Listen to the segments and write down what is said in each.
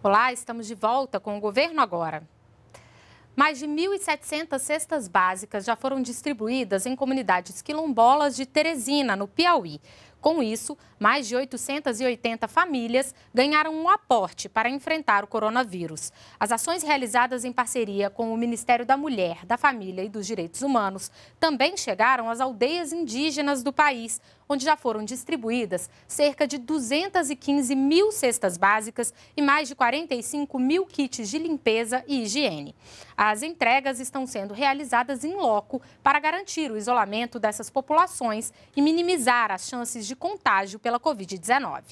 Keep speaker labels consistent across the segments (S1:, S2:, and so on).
S1: Olá, estamos de volta com o governo agora. Mais de 1.700 cestas básicas já foram distribuídas em comunidades quilombolas de Teresina, no Piauí. Com isso, mais de 880 famílias ganharam um aporte para enfrentar o coronavírus. As ações realizadas em parceria com o Ministério da Mulher, da Família e dos Direitos Humanos também chegaram às aldeias indígenas do país, onde já foram distribuídas cerca de 215 mil cestas básicas e mais de 45 mil kits de limpeza e higiene. As entregas estão sendo realizadas em loco para garantir o isolamento dessas populações e minimizar as chances de contágio pela Covid-19.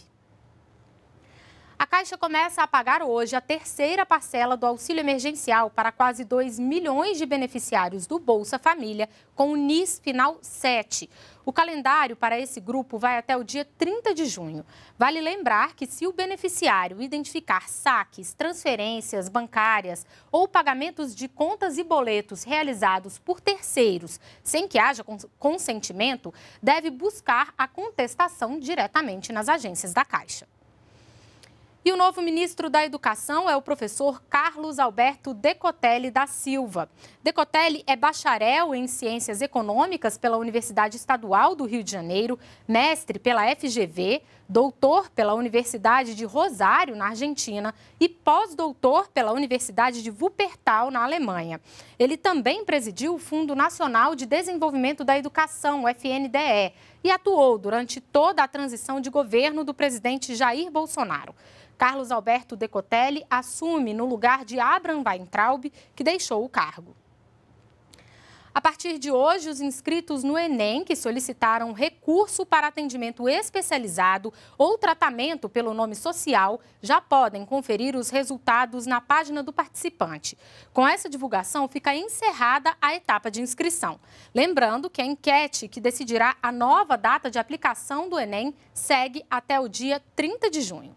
S1: Caixa começa a pagar hoje a terceira parcela do auxílio emergencial para quase 2 milhões de beneficiários do Bolsa Família com o NIS Final 7. O calendário para esse grupo vai até o dia 30 de junho. Vale lembrar que, se o beneficiário identificar saques, transferências bancárias ou pagamentos de contas e boletos realizados por terceiros sem que haja consentimento, deve buscar a contestação diretamente nas agências da Caixa. E o novo ministro da Educação é o professor Carlos Alberto Decotelli da Silva. Decotelli é bacharel em Ciências Econômicas pela Universidade Estadual do Rio de Janeiro, mestre pela FGV, doutor pela Universidade de Rosário, na Argentina, e pós-doutor pela Universidade de Wuppertal, na Alemanha. Ele também presidiu o Fundo Nacional de Desenvolvimento da Educação, FNDE, e atuou durante toda a transição de governo do presidente Jair Bolsonaro. Carlos Alberto Decotelli assume no lugar de Abraham Weintraub, que deixou o cargo. A partir de hoje, os inscritos no Enem que solicitaram recurso para atendimento especializado ou tratamento pelo nome social já podem conferir os resultados na página do participante. Com essa divulgação, fica encerrada a etapa de inscrição. Lembrando que a enquete que decidirá a nova data de aplicação do Enem segue até o dia 30 de junho.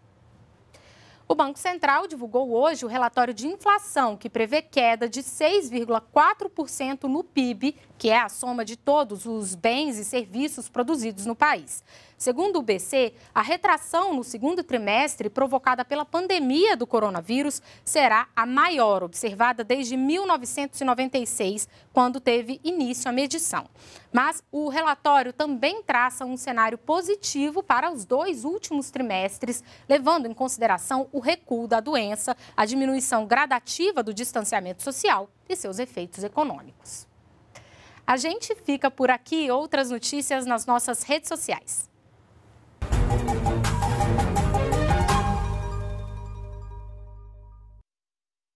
S1: O Banco Central divulgou hoje o relatório de inflação, que prevê queda de 6,4% no PIB, que é a soma de todos os bens e serviços produzidos no país. Segundo o BC, a retração no segundo trimestre, provocada pela pandemia do coronavírus, será a maior observada desde 1996, quando teve início a medição. Mas o relatório também traça um cenário positivo para os dois últimos trimestres, levando em consideração o o recuo da doença, a diminuição gradativa do distanciamento social e seus efeitos econômicos. A gente fica por aqui, outras notícias nas nossas redes sociais.